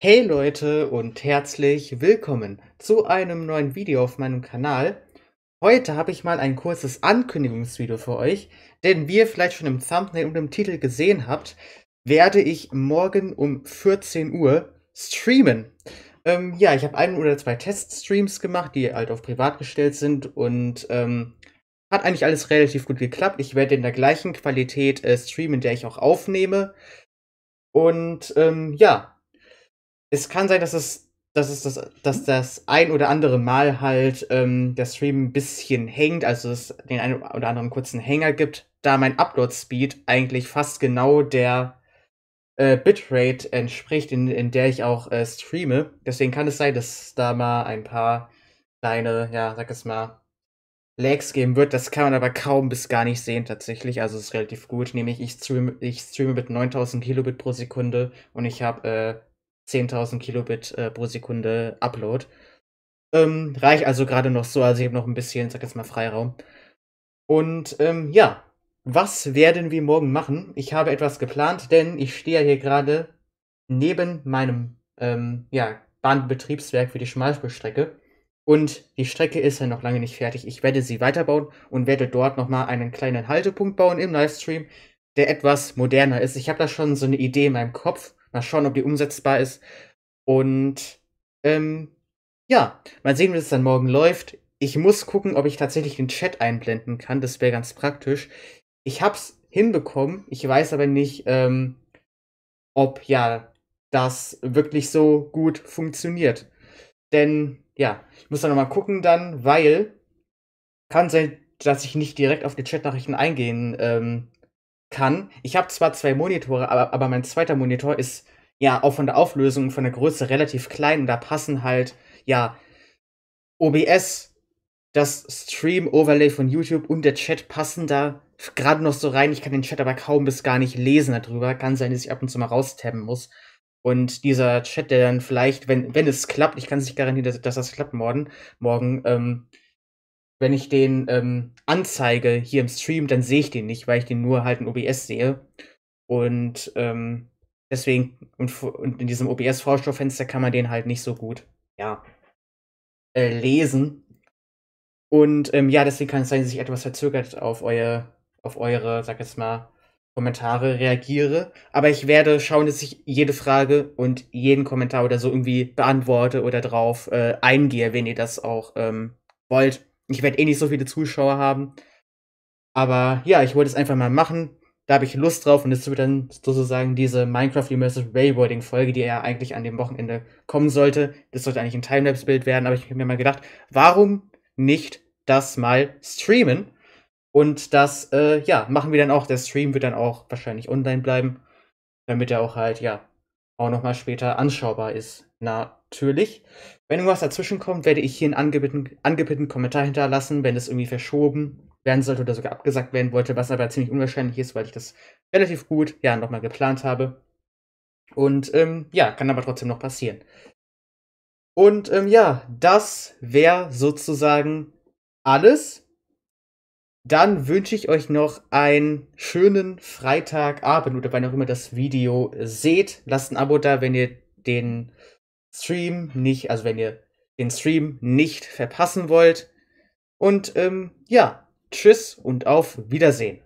Hey Leute und herzlich willkommen zu einem neuen Video auf meinem Kanal. Heute habe ich mal ein kurzes Ankündigungsvideo für euch, denn wie ihr vielleicht schon im Thumbnail und im Titel gesehen habt, werde ich morgen um 14 Uhr streamen. Ähm, ja, ich habe ein oder zwei Teststreams gemacht, die halt auf privat gestellt sind und ähm, hat eigentlich alles relativ gut geklappt. Ich werde in der gleichen Qualität äh, streamen, in der ich auch aufnehme. Und ähm, ja, es kann sein, dass es, dass es das, dass das ein oder andere Mal halt ähm, der Stream ein bisschen hängt, also es den einen oder anderen kurzen Hänger gibt, da mein Upload-Speed eigentlich fast genau der äh, Bitrate entspricht, in, in der ich auch äh, streame. Deswegen kann es sein, dass da mal ein paar kleine, ja, sag es mal, Lags geben wird. Das kann man aber kaum bis gar nicht sehen tatsächlich. Also es ist relativ gut. Nämlich ich streame, ich streame mit 9000 Kilobit pro Sekunde und ich habe äh, 10.000 Kilobit äh, pro Sekunde Upload. Ähm, reicht also gerade noch so, also ich habe noch ein bisschen, sag jetzt mal, Freiraum. Und ähm, ja, was werden wir morgen machen? Ich habe etwas geplant, denn ich stehe hier gerade neben meinem ähm, ja, Bahnbetriebswerk für die Schmalspurstrecke. Und die Strecke ist ja noch lange nicht fertig. Ich werde sie weiterbauen und werde dort nochmal einen kleinen Haltepunkt bauen im Livestream, der etwas moderner ist. Ich habe da schon so eine Idee in meinem Kopf, Mal schauen, ob die umsetzbar ist. Und ähm, ja, mal sehen, wie es dann morgen läuft. Ich muss gucken, ob ich tatsächlich den Chat einblenden kann. Das wäre ganz praktisch. Ich hab's hinbekommen. Ich weiß aber nicht, ähm, ob ja das wirklich so gut funktioniert. Denn ja, ich muss da nochmal gucken dann, weil kann sein, dass ich nicht direkt auf die Chatnachrichten eingehen ähm, kann. Ich habe zwar zwei Monitore, aber, aber mein zweiter Monitor ist ja auch von der Auflösung und von der Größe relativ klein und da passen halt ja OBS, das Stream-Overlay von YouTube und der Chat passen da gerade noch so rein. Ich kann den Chat aber kaum bis gar nicht lesen darüber. Kann sein, dass ich ab und zu mal raustabben muss. Und dieser Chat, der dann vielleicht, wenn, wenn es klappt, ich kann es nicht garantieren, dass, dass das klappt morgen, morgen ähm, wenn ich den ähm, anzeige hier im Stream, dann sehe ich den nicht, weil ich den nur halt in OBS sehe. Und ähm, deswegen, und, und in diesem OBS-Vorschaufenster kann man den halt nicht so gut, ja, äh, lesen. Und ähm, ja, deswegen kann es sein, dass ich etwas verzögert auf euer, auf eure, sag jetzt mal, Kommentare reagiere. Aber ich werde schauen, dass ich jede Frage und jeden Kommentar oder so irgendwie beantworte oder drauf äh, eingehe, wenn ihr das auch ähm, wollt. Ich werde eh nicht so viele Zuschauer haben. Aber ja, ich wollte es einfach mal machen. Da habe ich Lust drauf und das wird dann sozusagen diese Minecraft Immersive Railroading Folge, die ja eigentlich an dem Wochenende kommen sollte. Das sollte eigentlich ein Timelapse-Bild werden, aber ich habe mir mal gedacht, warum nicht das mal streamen? Und das, äh, ja, machen wir dann auch. Der Stream wird dann auch wahrscheinlich online bleiben, damit er auch halt, ja, auch nochmal später anschaubar ist. Na, natürlich. Wenn irgendwas dazwischenkommt, werde ich hier einen angebittenen, angebittenen Kommentar hinterlassen, wenn es irgendwie verschoben werden sollte oder sogar abgesagt werden wollte, was aber ziemlich unwahrscheinlich ist, weil ich das relativ gut ja nochmal geplant habe. Und ähm, ja, kann aber trotzdem noch passieren. Und ähm, ja, das wäre sozusagen alles. Dann wünsche ich euch noch einen schönen Freitagabend oder wann auch immer das Video seht. Lasst ein Abo da, wenn ihr den Stream nicht, also wenn ihr den Stream nicht verpassen wollt. Und ähm, ja, tschüss und auf Wiedersehen.